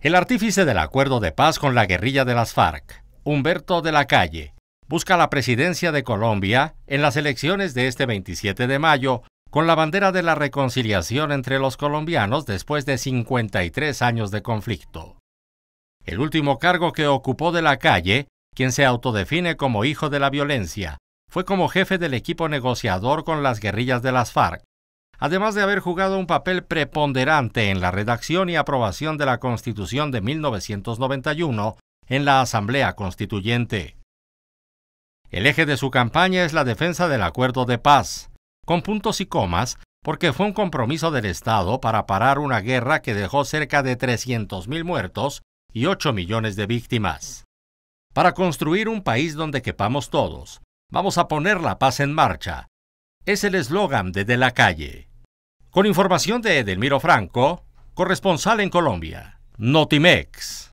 El artífice del acuerdo de paz con la guerrilla de las FARC, Humberto de la Calle, busca la presidencia de Colombia en las elecciones de este 27 de mayo con la bandera de la reconciliación entre los colombianos después de 53 años de conflicto. El último cargo que ocupó de la calle, quien se autodefine como hijo de la violencia, fue como jefe del equipo negociador con las guerrillas de las FARC, además de haber jugado un papel preponderante en la redacción y aprobación de la Constitución de 1991 en la Asamblea Constituyente. El eje de su campaña es la defensa del acuerdo de paz, con puntos y comas, porque fue un compromiso del Estado para parar una guerra que dejó cerca de 300.000 muertos y 8 millones de víctimas. Para construir un país donde quepamos todos, vamos a poner la paz en marcha. Es el eslogan de De la Calle. Con información de Edelmiro Franco, corresponsal en Colombia, Notimex.